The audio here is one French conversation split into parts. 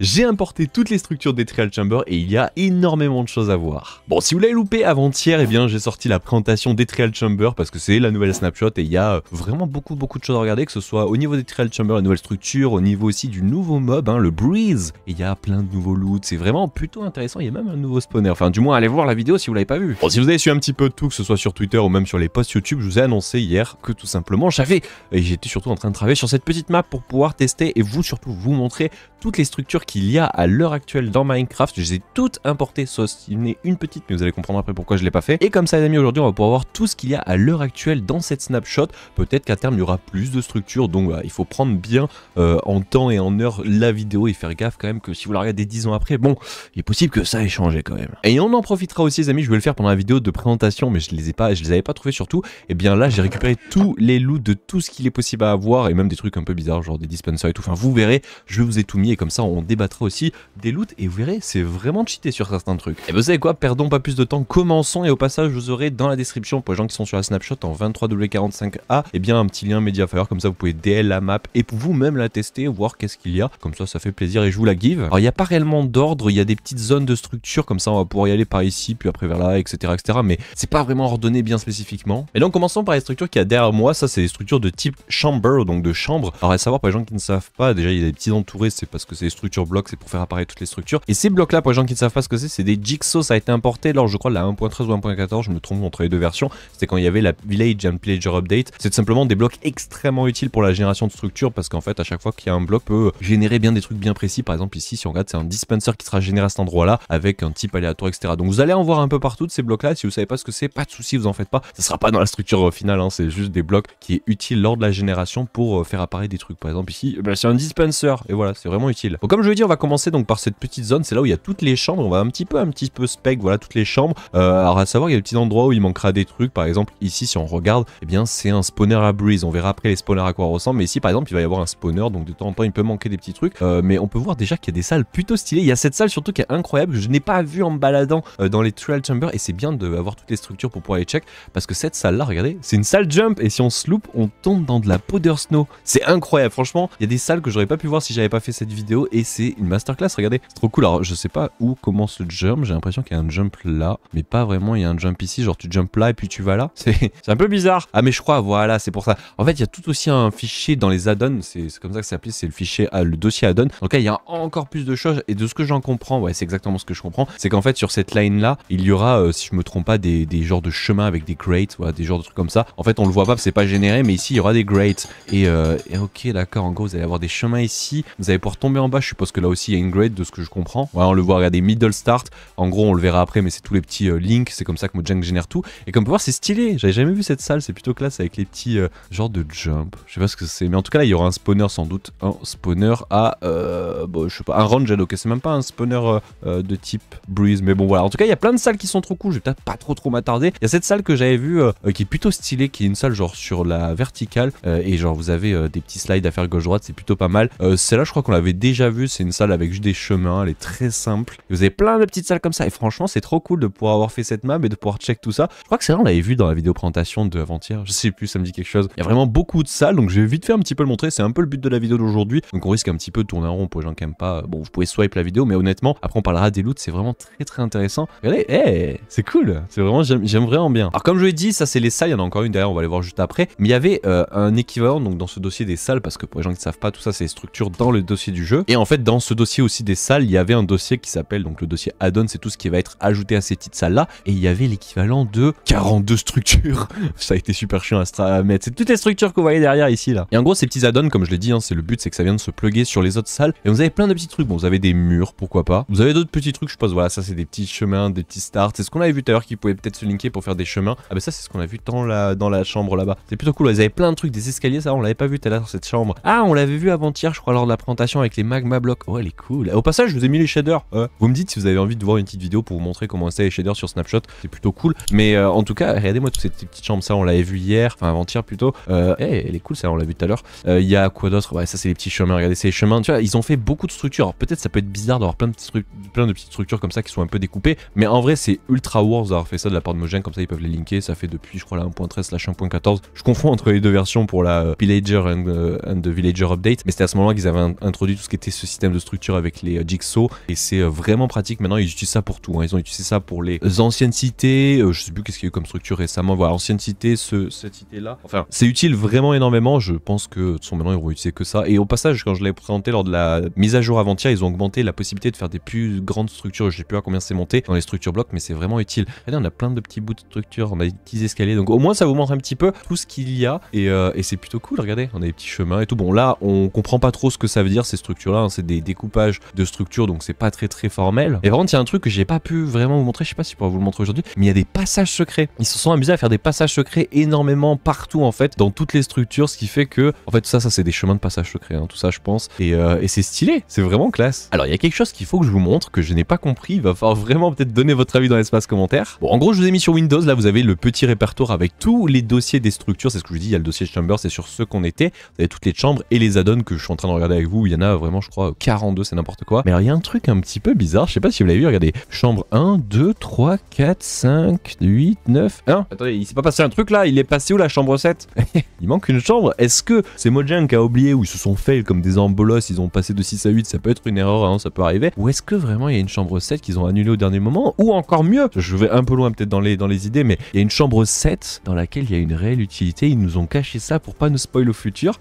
J'ai importé toutes les structures des Trial Chamber et il y a énormément de choses à voir. Bon, si vous l'avez loupé avant-hier, eh bien j'ai sorti la présentation des Trial Chamber parce que c'est la nouvelle snapshot et il y a euh, vraiment beaucoup beaucoup de choses à regarder, que ce soit au niveau des Trial Chamber, la nouvelle structure, au niveau aussi du nouveau mob, hein, le Breeze, il y a plein de nouveaux loots, c'est vraiment plutôt intéressant, il y a même un nouveau spawner, enfin du moins allez voir la vidéo si vous l'avez pas vu. Bon, si vous avez su un petit peu tout, que ce soit sur Twitter ou même sur les posts YouTube, je vous ai annoncé hier que tout simplement j'avais, et j'étais surtout en train de travailler sur cette petite map pour pouvoir tester et vous surtout vous montrer toutes les structures qu'il y a à l'heure actuelle dans Minecraft. Je les ai toutes importées, sauf y en une petite, mais vous allez comprendre après pourquoi je l'ai pas fait. Et comme ça, les amis, aujourd'hui, on va pouvoir voir tout ce qu'il y a à l'heure actuelle dans cette snapshot. Peut-être qu'à terme, il y aura plus de structures, donc il faut prendre bien euh, en temps et en heure la vidéo et faire gaffe quand même que si vous la regardez 10 ans après, bon, il est possible que ça ait changé quand même. Et on en profitera aussi, les amis, je vais le faire pendant la vidéo de présentation, mais je les ai pas, je les avais pas trouvé surtout. Et eh bien là, j'ai récupéré tous les loots de tout ce qu'il est possible à avoir et même des trucs un peu bizarres, genre des dispensers et tout. Enfin, vous verrez, je vous ai tout mis et comme ça, on débattra aussi des loots et vous verrez, c'est vraiment cheaté sur certains trucs. Et vous savez quoi, perdons pas plus de temps, commençons et au passage, vous aurez dans la description pour les gens qui sont sur la snapshot en 23W45A, et eh bien un petit lien Mediafire, comme ça vous pouvez DL la map et vous-même la tester, voir qu'est-ce qu'il y a, comme ça ça fait plaisir et je vous la give. Alors il n'y a pas réellement d'ordre, il y a des petites zones de structure, comme ça on va pouvoir y aller par ici, puis après vers là, etc. etc. mais c'est pas vraiment ordonné bien spécifiquement. Et donc commençons par les structures qu'il y a derrière moi, ça c'est des structures de type chamber, donc de chambre. Alors à savoir pour les gens qui ne savent pas, déjà il y a des petits entourés, c'est parce que c'est des structures blocs, c'est pour faire apparaître toutes les structures. Et ces blocs là, pour les gens qui ne savent pas ce que c'est, c'est des jigsaws, ça a été importé lors je crois de la 1.13 ou 1.14, je me trompe entre les deux versions, c'était quand il y avait la Village and Pillager Update. C'est simplement des blocs extrêmement utiles pour la génération de structures parce qu'en fait à chaque fois qu'il y a un bloc peut générer bien des trucs bien précis. Par exemple ici si on regarde c'est un dispenser qui sera généré à cet endroit là avec un type aléatoire etc. Donc vous allez en voir un peu partout de ces blocs là. Si vous savez pas ce que c'est, pas de souci, vous en faites pas. Ça sera pas dans la structure euh, finale, hein. c'est juste des blocs qui est utile lors de la génération pour euh, faire apparaître des trucs. Par exemple ici, eh ben, c'est un dispenser et voilà c'est vraiment utile. comme je on va commencer donc par cette petite zone, c'est là où il y a toutes les chambres, on va un petit peu, un petit peu spec, voilà, toutes les chambres. Euh, alors à savoir, il y a des petits endroits où il manquera des trucs, par exemple ici, si on regarde, eh bien c'est un spawner à breeze, on verra après les spawners à quoi ressemble mais ici par exemple, il va y avoir un spawner, donc de temps en temps, il peut manquer des petits trucs, euh, mais on peut voir déjà qu'il y a des salles plutôt stylées, il y a cette salle surtout qui est incroyable, je n'ai pas vu en me baladant euh, dans les trial chambers, et c'est bien d'avoir toutes les structures pour pouvoir les check, parce que cette salle-là, regardez, c'est une salle jump, et si on se loupe, on tombe dans de la powder snow, c'est incroyable, franchement, il y a des salles que j'aurais pas pu voir si j'avais pas fait cette vidéo, et c'est une masterclass, regardez, c'est trop cool. Alors je sais pas où commence le jump, j'ai l'impression qu'il y a un jump là, mais pas vraiment, il y a un jump ici, genre tu jump là et puis tu vas là. C'est un peu bizarre. Ah mais je crois, voilà, c'est pour ça. En fait, il y a tout aussi un fichier dans les add-ons, c'est comme ça que ça s'appelle, c'est le fichier, ah, le dossier add-on. Donc là, il y a encore plus de choses et de ce que j'en comprends, ouais, c'est exactement ce que je comprends, c'est qu'en fait sur cette line là, il y aura, euh, si je me trompe pas, des, des genres de chemins avec des grates, voilà, des genres de trucs comme ça. En fait, on le voit pas, c'est pas généré, mais ici il y aura des greats euh, Et, ok, d'accord, en gros, vous allez avoir des chemins ici, vous allez pouvoir tomber en bas, je que là aussi il y a une grade de ce que je comprends. ouais on le voit regarder middle start. En gros, on le verra après, mais c'est tous les petits euh, links. C'est comme ça que Mojang génère tout. Et comme on peut voir, c'est stylé. J'avais jamais vu cette salle. C'est plutôt classe avec les petits genre, euh, genres de jump. Je sais pas ce que c'est, mais en tout cas là, il y aura un spawner sans doute. Un spawner à, euh, bon, bah, je sais pas, un ranged. Ok, c'est même pas un spawner de type breeze, mais bon voilà. En tout cas, il y a plein de salles qui sont trop cool. Je vais peut-être pas trop trop m'attarder. Il y a cette salle que j'avais vue qui est plutôt stylée, qui est une salle genre sur la verticale et genre vous avez des petits slides à faire gauche droite. C'est plutôt pas mal. Celle-là, je crois qu'on l'avait déjà vue une salle avec juste des chemins, elle est très simple. vous avez plein de petites salles comme ça. Et franchement, c'est trop cool de pouvoir avoir fait cette map et de pouvoir check tout ça. Je crois que c'est là, on l'avait vu dans la vidéo présentation de avant-hier. Je sais plus, ça me dit quelque chose. Il y a vraiment beaucoup de salles, donc je vais vite faire un petit peu le montrer. C'est un peu le but de la vidéo d'aujourd'hui. Donc on risque un petit peu de tourner en rond pour les gens qui aiment pas. Bon, vous pouvez swipe la vidéo, mais honnêtement, après on parlera des loots. C'est vraiment très très intéressant. Regardez, hey, eh, c'est cool. C'est vraiment, j'aime vraiment bien. Alors comme je l'ai dit, ça c'est les salles. Il y en a encore une derrière, on va aller voir juste après. Mais il y avait euh, un équivalent donc dans ce dossier des salles, parce que pour les gens qui ne savent pas, tout ça c'est les structures dans le dossier du jeu. Et en fait, dans dans ce dossier aussi des salles, il y avait un dossier qui s'appelle donc le dossier add-on, c'est tout ce qui va être ajouté à ces petites salles-là, et il y avait l'équivalent de 42 structures. ça a été super chiant à, mettre. C'est toutes les structures que vous voyez derrière ici là. Et en gros, ces petits add-ons, comme je l'ai dit, hein, c'est le but, c'est que ça vient de se plugger sur les autres salles. Et vous avez plein de petits trucs. Bon, vous avez des murs, pourquoi pas. Vous avez d'autres petits trucs, je pense. Voilà, ça c'est des petits chemins, des petits starts. C'est ce qu'on avait vu tout à l'heure qui pouvait peut-être se linker pour faire des chemins. Ah ben ça, c'est ce qu'on a vu tant là dans la chambre là-bas. C'est plutôt cool. Vous avaient plein de trucs, des escaliers, ça on l'avait pas vu tout à l'heure cette chambre. Ah, on l'avait vu avant-hier, je crois, lors de la présentation avec les magma Oh, elle est cool. Au passage, je vous ai mis les shaders. Euh, vous me dites si vous avez envie de voir une petite vidéo pour vous montrer comment installer les shaders sur Snapshot. C'est plutôt cool. Mais euh, en tout cas, regardez-moi toutes ces petites chambres. Ça, on l'avait vu hier, enfin avant-hier plutôt. Euh, eh, elle est cool, ça, on l'a vu tout à l'heure. Il y a quoi d'autre Ouais, ça, c'est les petits chemins. Regardez, c'est les chemins. Tu vois, ils ont fait beaucoup de structures. Alors, peut-être ça peut être bizarre d'avoir plein, de petites structures comme ça qui sont un peu découpées. Mais en vrai, c'est ultra Wars d'avoir fait ça de la part de Mojang. Comme ça, ils peuvent les linker. Ça fait depuis, je crois, la 1.13 slash 1.14. Je confonds entre les deux versions pour la Villager and, the Villager Update. Mais c'était à ce moment-là qu'ils avaient introduit tout ce qui était ce système de structure avec les euh, jigsaw et c'est euh, vraiment pratique. Maintenant, ils utilisent ça pour tout. Hein. Ils ont utilisé ça pour les euh, anciennes cités. je sais plus qu'est-ce qu'il y a eu comme structure récemment. Voilà, ancienne cité, ce, cette cité-là. Enfin, c'est utile vraiment énormément. Je pense que son maintenant ils vont utiliser que ça. Et au passage, quand je l'ai présenté lors de la mise à jour avant-hier, ils ont augmenté la possibilité de faire des plus grandes structures. Je sais plus à combien c'est monté dans les structures blocs, mais c'est vraiment utile. Regardez, on a plein de petits bouts de structures, on a des petits escaliers. Donc au moins, ça vous montre un petit peu tout ce qu'il y a. Et, c'est plutôt cool. Regardez, on a des petits chemins et tout. Bon, là, on comprend pas trop ce que ça veut dire ces structures-là. Hein. C'est des découpages de structures, donc c'est pas très très formel. Et vraiment il y a un truc que j'ai pas pu vraiment vous montrer, je sais pas si pour vous le montrer aujourd'hui, mais il y a des passages secrets. Ils se sont amusés à faire des passages secrets énormément partout en fait, dans toutes les structures, ce qui fait que, en fait, tout ça, ça c'est des chemins de passage secrets, hein, tout ça je pense. Euh, et, c'est stylé, c'est vraiment classe. Alors il y a quelque chose qu'il faut que je vous montre, que je n'ai pas compris, il va falloir vraiment peut-être donner votre avis dans l'espace commentaire. Bon, en gros, je vous ai mis sur Windows, là vous avez le petit répertoire avec tous les dossiers des structures, c'est ce que je vous dis, il y a le dossier chamber, c'est sur ce qu'on était, vous avez toutes les chambres et les add-ons que je suis en train de regarder avec vous, il y en a vraiment je crois 42, c'est n'importe quoi. Mais il y a un truc un petit peu bizarre, je sais pas si vous l'avez vu, regardez. Chambre 1, 2, 3, 4, 5, 8, 9, 1. Attendez, il s'est pas passé un truc là, il est passé où la chambre 7 Il manque une chambre. Est-ce que c'est Mojang qui a oublié ou ils se sont fait comme des embolos ils ont passé de 6 à 8, ça peut être une erreur, hein, ça peut arriver. Ou est-ce que vraiment il y a une chambre 7 qu'ils ont annulée au dernier moment Ou encore mieux, je vais un peu loin peut-être dans les, dans les idées, mais il y a une chambre 7 dans laquelle il y a une réelle utilité, ils nous ont caché ça pour pas nous spoiler au futur.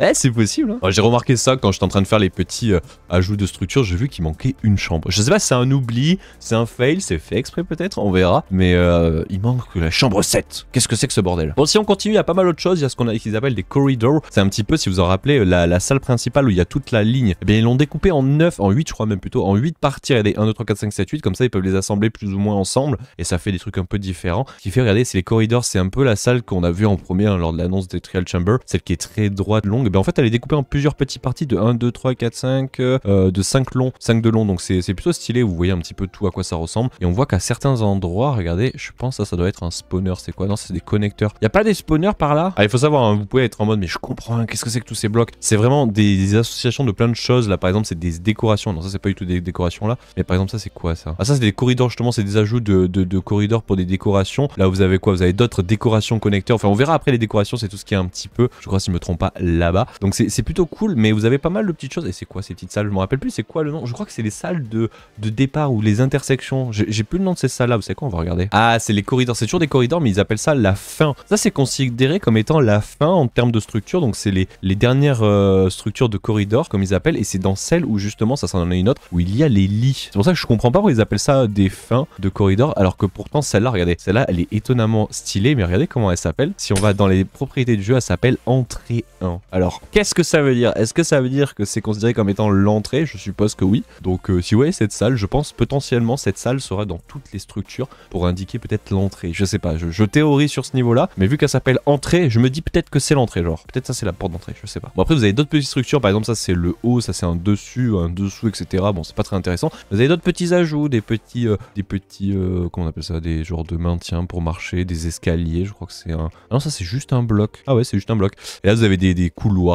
Eh, c'est possible. Hein. J'ai remarqué ça quand j'étais en train de faire les petits euh, ajouts de structure. J'ai vu qu'il manquait une chambre. Je sais pas, c'est un oubli, c'est un fail, c'est fait exprès peut-être, on verra. Mais euh, il manque la chambre 7. Qu'est-ce que c'est que ce bordel Bon, si on continue, il y a pas mal d'autres choses. Il y a ce qu'on appelle des corridors. C'est un petit peu, si vous en rappelez, la, salle principale où il y a toute la ligne. Eh bien, ils l'ont découpé en 9, en 8, je crois même plutôt, en 8 parties. Regardez, 1, 2, 3, 4, 5, 7, 8. Comme ça, ils peuvent les assembler plus ou moins ensemble. Et ça fait des trucs un peu différents. Ce qui fait, regardez, c'est les corridors. C'est un peu la salle qu'on a vue en premier hein, lors de l'annonce des Trial Chamber. Celle qui est très droite, longue ben en fait elle est découpée en plusieurs petites parties de 1, 2, 3, 4, 5, de 5 longs, 5 de long, donc c'est plutôt stylé, vous voyez un petit peu tout à quoi ça ressemble, et on voit qu'à certains endroits, regardez, je pense que ça, ça doit être un spawner, c'est quoi Non, c'est des connecteurs. Il a pas des spawners par là Ah, il faut savoir, hein, vous pouvez être en mode, mais je comprends, qu'est-ce que c'est que tous ces blocs C'est vraiment des, associations de plein de choses, là par exemple c'est des décorations, non ça c'est pas du tout des décorations là, mais par exemple ça c'est quoi ça Ah ça c'est des corridors justement, c'est des ajouts de, de, corridors pour des décorations, là vous avez quoi Vous avez d'autres décorations connecteurs, enfin on verra après les décorations, c'est tout ce qui est un petit peu, je crois si me trompe pas, là donc c'est plutôt cool, mais vous avez pas mal de petites choses. Et c'est quoi ces petites salles Je m'en rappelle plus, c'est quoi le nom Je crois que c'est les salles de, de départ ou les intersections. J'ai plus le nom de ces salles-là, vous savez quoi On va regarder. Ah, c'est les corridors, c'est toujours des corridors, mais ils appellent ça la fin. Ça, c'est considéré comme étant la fin en termes de structure, donc c'est les, les, dernières euh, structures de corridors, comme ils appellent, et c'est dans celle où justement, ça, s'en est une autre, où il y a les lits. C'est pour ça que je comprends pas pourquoi ils appellent ça des fins de corridors alors que pourtant, celle-là, regardez, celle-là, elle est étonnamment stylée, mais regardez comment elle s'appelle. Si on va dans les propriétés du jeu, elle s'appelle entrée 1. Alors, alors, qu'est-ce que ça veut dire Est-ce que ça veut dire que c'est considéré comme étant l'entrée Je suppose que oui. Donc, euh, si vous voyez cette salle, je pense potentiellement cette salle sera dans toutes les structures pour indiquer peut-être l'entrée. Je sais pas, je, je théorise sur ce niveau-là, mais vu qu'elle s'appelle entrée, je me dis peut-être que c'est l'entrée, genre. Peut-être ça, c'est la porte d'entrée, je sais pas. Bon, après, vous avez d'autres petites structures, par exemple, ça, c'est le haut, ça, c'est un dessus, un dessous, etc. Bon, c'est pas très intéressant. Vous avez d'autres petits ajouts, des petits, euh, des petits, euh, comment on appelle ça, des genres de maintien pour marcher, des escaliers, je crois que c'est un. non, ça, c'est juste un bloc. Ah ouais, c'est juste un bloc. Et là, vous avez des, des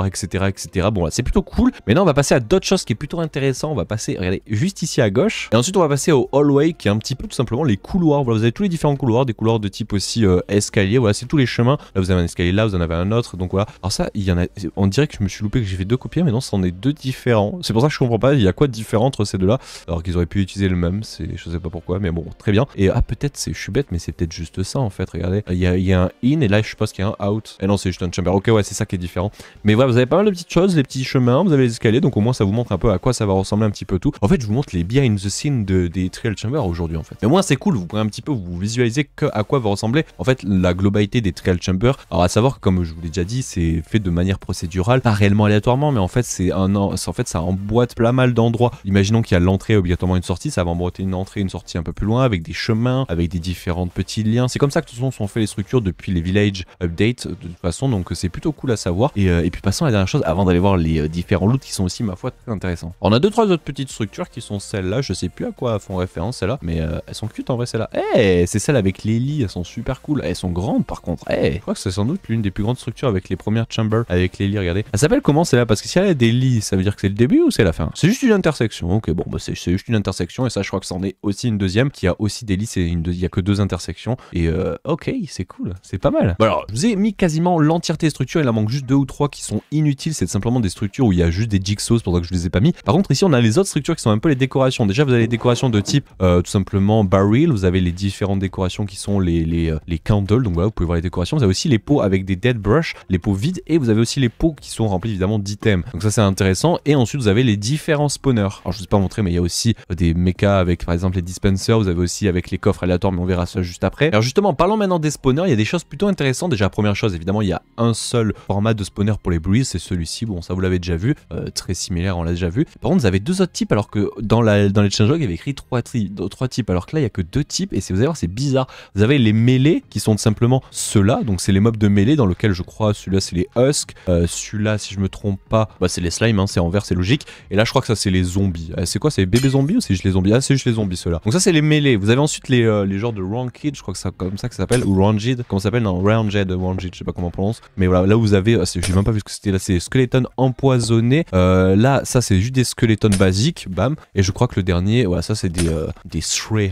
etc. etc. Bon, là, c'est plutôt cool. Maintenant, on va passer à d'autres choses qui est plutôt intéressant. On va passer, regardez, juste ici à gauche. Et ensuite, on va passer au hallway qui est un petit peu tout simplement les couloirs. Voilà, vous avez tous les différents couloirs, des couloirs de type aussi euh, escalier. Voilà, c'est tous les chemins. Là, vous avez un escalier là, vous en avez un autre. Donc voilà. Alors ça, il y en a. On dirait que je me suis loupé, que j'ai fait deux copies, mais non, c'en est deux différents. C'est pour ça que je comprends pas. Il y a quoi de différent entre ces deux-là Alors qu'ils auraient pu utiliser le même. C'est, je sais pas pourquoi, mais bon, très bien. Et ah, peut-être, c'est, je suis bête, mais c'est peut-être juste ça en fait. Regardez, il y, a, un in et là, je pense qu'il y a un out. Et non, c'est juste un chamber. Ok, ouais, c'est ça qui est différent. Mais mais voilà, vous avez pas mal de petites choses, les petits chemins, vous avez les escaliers, donc au moins ça vous montre un peu à quoi ça va ressembler un petit peu tout. En fait, je vous montre les behind the scenes des Trial Chamber aujourd'hui en fait. Mais au moins c'est cool, vous pouvez un petit peu vous visualiser que, à quoi va ressembler en fait la globalité des Trial Chamber. Alors à savoir que comme je vous l'ai déjà dit, c'est fait de manière procédurale, pas réellement aléatoirement, mais en fait c'est un en fait ça emboîte pas mal d'endroits. Imaginons qu'il y a l'entrée obligatoirement une sortie, ça va emboîter une entrée, une sortie un peu plus loin avec des chemins, avec des différents petits liens. C'est comme ça que sont, sont fait les structures depuis les village updates de toute façon, donc euh, c'est plutôt cool à savoir. et euh, puis passons à la dernière chose avant d'aller voir les euh, différents loots qui sont aussi, ma foi, très intéressants. On a deux, trois autres petites structures qui sont celles-là. Je sais plus à quoi font référence celles-là, mais euh, elles sont cute en vrai, celles-là. Eh, c'est celle avec les lits, elles sont super cool. Elles sont grandes par contre. Eh, je crois que c'est sans doute l'une des plus grandes structures avec les premières chambers, avec les lits, regardez. Elle s'appelle comment celle-là Parce que si elle a des lits, ça veut dire que c'est le début ou c'est la fin C'est juste une intersection. Ok, bon, bah c'est juste une intersection et ça, je crois que c'en est aussi une deuxième qui a aussi des lits. C'est une il y a que deux intersections et euh, ok, c'est cool, c'est pas mal. Bon, alors, je vous ai mis quasiment l'entièreté structure il en manque juste deux ou trois qui sont sont inutiles, c'est simplement des structures où il y a juste des jigsaws, pour que je les ai pas mis. Par contre, ici, on a les autres structures qui sont un peu les décorations. Déjà, vous avez les décorations de type euh, tout simplement barrel, vous avez les différentes décorations qui sont les, les, euh, les candles, donc voilà, vous pouvez voir les décorations. Vous avez aussi les pots avec des dead brush, les pots vides, et vous avez aussi les pots qui sont remplis évidemment d'items. Donc ça, c'est intéressant. Et ensuite, vous avez les différents spawners. Alors, je vous ai pas montré, mais il y a aussi euh, des mechas avec par exemple les dispensers, vous avez aussi avec les coffres aléatoires, mais on verra ça juste après. Alors justement, parlons maintenant des spawners, il y a des choses plutôt intéressantes. Déjà, première chose, évidemment, il y a un seul format de spawner pour les Breeze, c'est celui-ci. Bon, ça vous l'avez déjà vu, euh, très similaire, on l'a déjà vu. Par contre, vous avez deux autres types, alors que dans, la, dans les changelog, il y avait écrit trois, tri, trois types, alors que là, il n'y a que deux types. Et c'est vous allez voir, c'est bizarre. Vous avez les mêlées qui sont simplement ceux-là, donc c'est les mobs de mêlée dans lequel je crois celui-là c'est les husks, euh, celui-là si je me trompe pas, bah, c'est les slimes, hein. c'est en vert, c'est logique. Et là, je crois que ça c'est les zombies. Euh, c'est quoi, c'est les bébés zombies ou c'est juste les zombies Ah, c'est juste les zombies ceux-là. Donc ça c'est les mêlées. Vous avez ensuite les, les genres de ranked, je crois que c'est comme ça que ça s'appelle, ou ranged, comment ça s'appelle Non, ranged, je sais pas comment on prononce. Mais voilà, là vous avez, j'ai même pas que c'était là, c'est des squelettons empoisonnés. Euh, là, ça, c'est juste des squelettons basiques, bam. Et je crois que le dernier, voilà, ça, c'est des, euh, des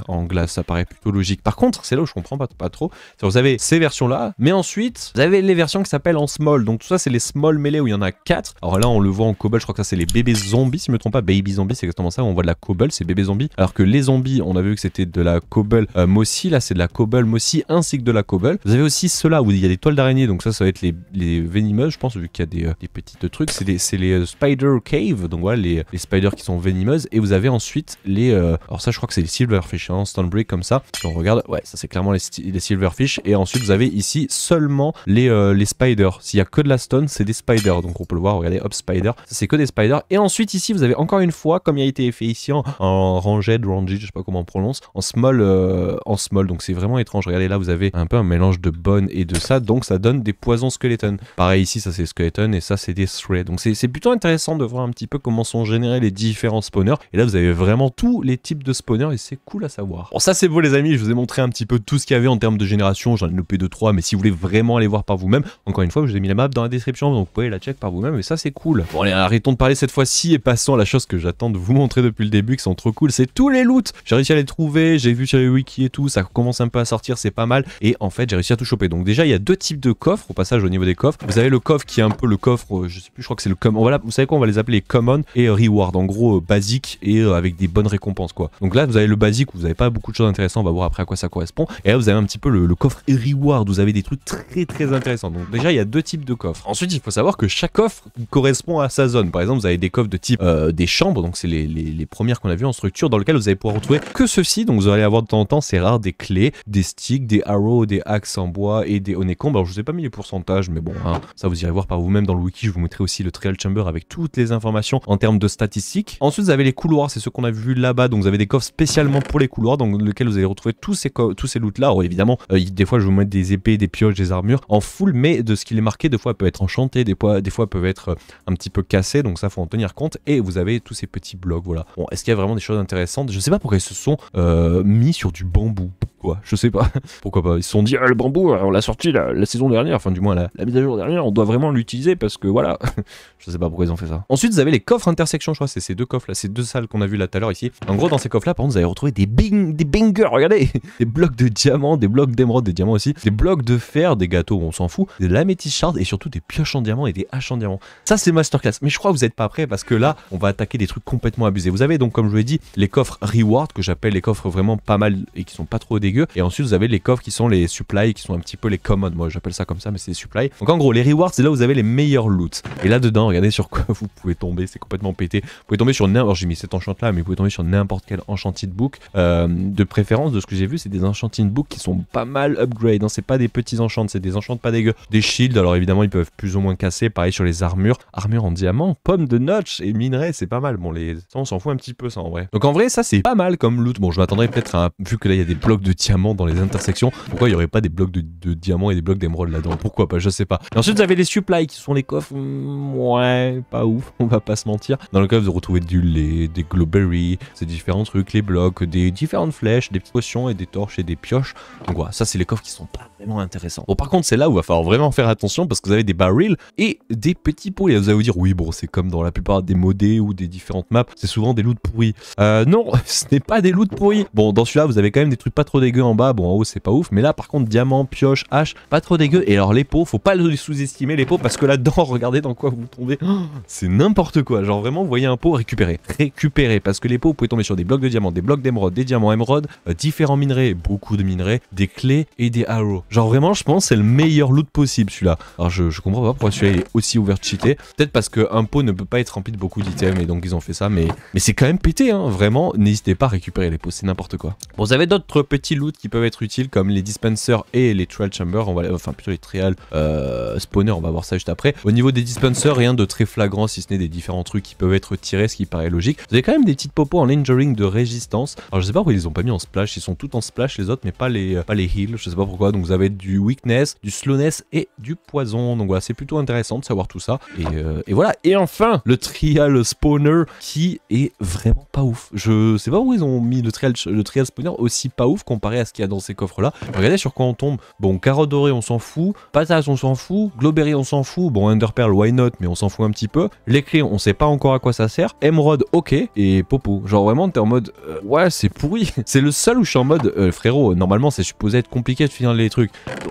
en glace, ça paraît plutôt logique. Par contre, c'est là où je comprends pas, pas trop. Vous avez ces versions-là, mais ensuite, vous avez les versions qui s'appellent en small. Donc tout ça, c'est les small melee où il y en a 4. Alors là, on le voit en cobble, je crois que ça, c'est les bébés zombies, si je me trompe pas. Baby zombies, c'est exactement ça. On voit de la cobble, c'est bébé zombie. Alors que les zombies, on avait vu que c'était de la cobble euh, mossy. là, c'est de la cobble mossy ainsi que de la cobble. Vous avez aussi cela où il y a des toiles d'araignée, donc ça, ça va être les, les venimeuses, je pense, vu il y a des, euh, petits trucs. C'est les, les euh, Spider Cave, donc voilà, les, les spiders qui sont venimeuses. Et vous avez ensuite les. Euh, alors, ça, je crois que c'est les Silverfish, hein, stone brick comme ça. Si on regarde, ouais, ça c'est clairement les, les, Silverfish. Et ensuite, vous avez ici seulement les, les Spiders. S'il y a que de la stone, c'est des Spiders. Donc, on peut le voir, regardez, hop, Spider. C'est que des Spiders. Et ensuite, ici, vous avez encore une fois, comme il a été fait ici en, en ranged, ranged, je sais pas comment on prononce, en small, en small. Donc, c'est vraiment étrange. Regardez là, vous avez un peu un mélange de bonne et de ça. Donc, ça donne des poisons skeleton. Pareil ici, ça c'est skeleton et ça c'est des threads. Donc c'est plutôt intéressant de voir un petit peu comment sont générés les différents spawners. Et là vous avez vraiment tous les types de spawners et c'est cool à savoir. Bon ça c'est beau les amis, je vous ai montré un petit peu tout ce qu'il y avait en termes de génération, j'en ai loupé 2 trois mais si vous voulez vraiment aller voir par vous-même, encore une fois je vous ai mis la map dans la description, donc vous pouvez la check par vous-même et ça c'est cool. Bon allez arrêtons de parler cette fois-ci et passons à la chose que j'attends de vous montrer depuis le début qui sont trop cool, c'est tous les loots. J'ai réussi à les trouver, j'ai vu sur les wiki et tout, ça commence un peu à sortir, c'est pas mal. Et en fait j'ai réussi à tout choper. Donc déjà il y a deux types de coffres, au passage au niveau des coffres. Vous avez le coffre qui est un le coffre, euh, je sais plus, je crois que c'est le common oh, Voilà, vous savez quoi, on va les appeler common et reward, en gros euh, basique et euh, avec des bonnes récompenses quoi. Donc là vous avez le basique, vous avez pas beaucoup de choses intéressantes, on va voir après à quoi ça correspond. Et là vous avez un petit peu le, coffre et reward, vous avez des trucs très très intéressants. Donc déjà il y a deux types de coffres. Ensuite il faut savoir que chaque coffre correspond à sa zone. Par exemple vous avez des coffres de type des chambres, donc c'est les, premières qu'on a vu en structure dans lequel vous allez pouvoir retrouver que ceci. Donc vous allez avoir de temps en temps, c'est rare, des clés, des sticks, des arrows, des axes en bois et des onécombes. Alors je vous ai pas mis les pourcentages mais bon hein, ça vous irez voir par vous vous-même dans le wiki, je vous mettrai aussi le trial chamber avec toutes les informations en termes de statistiques. Ensuite, vous avez les couloirs, c'est ce qu'on a vu là-bas. Donc, vous avez des coffres spécialement pour les couloirs, dans lesquels vous allez retrouver tous ces, tous ces loots-là. évidemment, euh, des fois, je vous mets des épées, des pioches, des armures en full, mais de ce qu'il est marqué, des fois, elles peuvent être enchantées, des fois, des fois, elles peuvent être euh, un petit peu cassées. Donc, ça, faut en tenir compte. Et vous avez tous ces petits blocs, voilà. Bon, est-ce qu'il y a vraiment des choses intéressantes Je sais pas pourquoi ils se sont euh, mis sur du bambou. Quoi Je sais pas. pourquoi pas Ils se sont dit, ah, le bambou, on l'a sorti la, saison dernière, enfin, du moins, la, la mise à jour dernière, on doit vraiment l'utiliser parce que voilà, je sais pas pourquoi ils ont fait ça. Ensuite, vous avez les coffres intersection, je crois, c'est ces deux coffres là, ces deux salles qu'on a vu là tout à l'heure ici. En gros, dans ces coffres là, par contre, vous allez retrouver des bing, des bingers, regardez, des blocs de diamants, des blocs d'émeraude, des diamants aussi, des blocs de fer, des gâteaux, on s'en fout, de lamétis shard et surtout des pioches en diamant et des haches en diamant. Ça, c'est masterclass, mais je crois que vous êtes pas prêt parce que là, on va attaquer des trucs complètement abusés. Vous avez donc, comme je vous l'ai dit, les coffres reward que j'appelle les coffres vraiment pas mal et qui sont pas trop dégueux. Et ensuite, vous avez les coffres qui sont les supplies qui sont un petit peu les commodes moi j'appelle ça comme ça, mais c'est les Donc en gros, les rewards, c'est là où vous avez les meilleurs loot. Et là-dedans, regardez sur quoi vous pouvez tomber, c'est complètement pété. Vous pouvez tomber sur n'importe, j'ai mis cet enchant là, mais vous pouvez tomber sur n'importe quel enchanted book. Euh, de préférence, de ce que j'ai vu, c'est des enchanted book qui sont pas mal upgrade. Hein. C'est pas des petits enchants, c'est des enchantes pas dégueu. Des shields, alors évidemment, ils peuvent plus ou moins casser. Pareil sur les armures, Armure en diamant, pommes de notch et minerai, c'est pas mal. Bon, les... on s'en fout un petit peu, ça en vrai. Donc en vrai, ça c'est pas mal comme loot. Bon, je m'attendrais peut-être à, vu que là il y a des blocs de diamants dans les intersections, pourquoi il y aurait pas des blocs de, de et des blocs d'émeraude là-dedans Pourquoi pas Je sais pas. Et ensuite, vous avez les supplies qui sont les coffres mm, Ouais, pas ouf, on va pas se mentir. Dans le coffre, vous retrouvez du lait, des glowberries, ces différents trucs, les blocs, des différentes flèches, des potions et des torches et des pioches. Donc voilà, ça c'est les coffres qui sont pas vraiment intéressants. Bon par contre, c'est là où il va falloir vraiment faire attention parce que vous avez des barils et des petits pots. Et vous allez vous dire, oui bon, c'est comme dans la plupart des modés ou des différentes maps, c'est souvent des loots pourris. Euh, non, ce n'est pas des de pourris. Bon, dans celui-là, vous avez quand même des trucs pas trop dégueux en bas. Bon, en haut, c'est pas ouf. Mais là, par contre, diamant, pioche, hache, pas trop dégueu. Et alors, les pots, faut pas les sous-estimer, les pots, parce que là-dedans, regardez dans quoi vous tombez. Oh, c'est n'importe quoi. Genre vraiment, vous voyez un pot, récupérer, récupérer Parce que les pots, vous pouvez tomber sur des blocs de diamants, des blocs d'émeraude, des diamants émeraude, euh, différents minerais, beaucoup de minerais, des clés et des arrows. Genre vraiment, je pense c'est le meilleur loot possible celui-là. Alors je, comprends pas pourquoi celui-là est aussi ouvert cheaté. Peut-être parce qu'un pot ne peut pas être rempli de beaucoup d'items et donc ils ont fait ça. Mais, mais c'est quand même pété, hein. Vraiment, n'hésitez pas à récupérer les pots, c'est n'importe quoi. Bon, vous avez d'autres petits loots qui peuvent être utiles comme les dispensers et les trial chambers. On va, enfin plutôt les trial euh, spawners, on va voir ça après. Au niveau des dispensers, rien de très flagrant si ce n'est des différents trucs qui peuvent être tirés, ce qui paraît logique. Vous avez quand même des petites popos en lingering de résistance. Alors je sais pas pourquoi ils ont pas mis en splash, ils sont tout en splash les autres mais pas les, euh, pas les heals, je sais pas pourquoi. Donc vous avez du weakness, du slowness et du poison. Donc voilà, c'est plutôt intéressant de savoir tout ça. Et, euh, voilà, et enfin le trial spawner qui est vraiment pas ouf. Je sais pas où ils ont mis le trial, le trial spawner aussi pas ouf comparé à ce qu'il y a dans ces coffres là. Regardez sur quoi on tombe. Bon, carotte dorée on s'en fout, patas on s'en fout, globerry on s'en fout. Bon, Bon, Underpearl, why not Mais on s'en fout un petit peu. L'écrit, on sait pas encore à quoi ça sert. Emerald, ok. Et Popo. Genre vraiment, t'es en mode, euh, ouais, c'est pourri. c'est le seul où je suis en mode, euh, frérot, normalement, c'est supposé être compliqué de finir les trucs.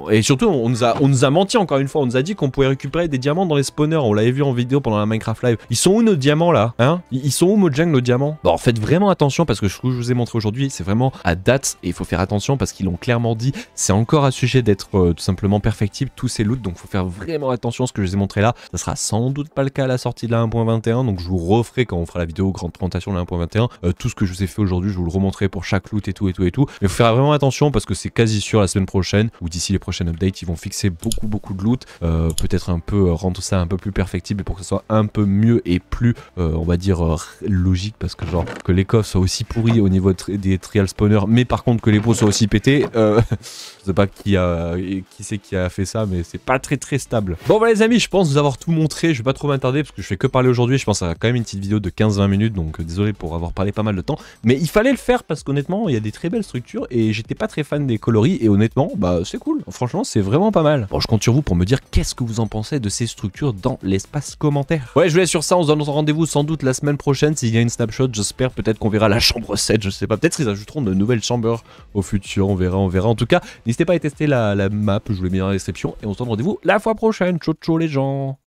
Et surtout, on nous a, on nous a menti encore une fois. On nous a dit qu'on pouvait récupérer des diamants dans les spawners. On l'avait vu en vidéo pendant la Minecraft Live. Ils sont où nos diamants là Hein Ils sont où Mojang nos diamants Bon, faites vraiment attention parce que ce que je vous ai montré aujourd'hui, c'est vraiment à date et il faut faire attention parce qu'ils l'ont clairement dit. C'est encore à sujet d'être euh, tout simplement perfectible tous ces loots, donc faut faire vraiment attention que je vous ai montré là. Ça sera sans doute pas le cas à la sortie de la 1.21, donc je vous referai quand on fera la vidéo grande présentation de la 1.21. Euh, tout ce que je vous ai fait aujourd'hui, je vous le remontrerai pour chaque loot et tout et tout et tout. Mais faut faire vraiment attention parce que c'est quasi sûr la semaine prochaine ou d'ici les prochaines updates, ils vont fixer beaucoup beaucoup de loot, euh, peut-être un peu euh, rendre ça un peu plus perfectible et pour que ce soit un peu mieux et plus, on va dire, logique parce que genre que les coffres soient aussi pourris au niveau des trial spawners, mais par contre que les pots soient aussi pétés, je sais pas qui a qui c'est qui a fait ça, mais c'est pas très très stable. Bon bah les amis amis, je pense vous avoir tout montré, je vais pas trop m'attarder parce que je fais que parler aujourd'hui, je pense à quand même une petite vidéo de 15-20 minutes, donc euh, désolé pour avoir parlé pas mal de temps, mais il fallait le faire parce qu'honnêtement, il y a des très belles structures et j'étais pas très fan des coloris et honnêtement, bah c'est cool, franchement c'est vraiment pas mal. Bon, je compte sur vous pour me dire qu'est-ce que vous en pensez de ces structures dans l'espace commentaire. Ouais, je vous laisse sur ça, on se donne rendez-vous sans doute la semaine prochaine s'il y a une snapshot, j'espère peut-être qu'on verra la chambre 7, je sais pas, peut-être qu'ils ajouteront de nouvelles chambres au futur, on verra, on verra. En tout cas, n'hésitez pas à tester la, map, je vous l'ai mis dans la description et on se donne rendez-vous la fois prochaine. Ciao ciao les gens.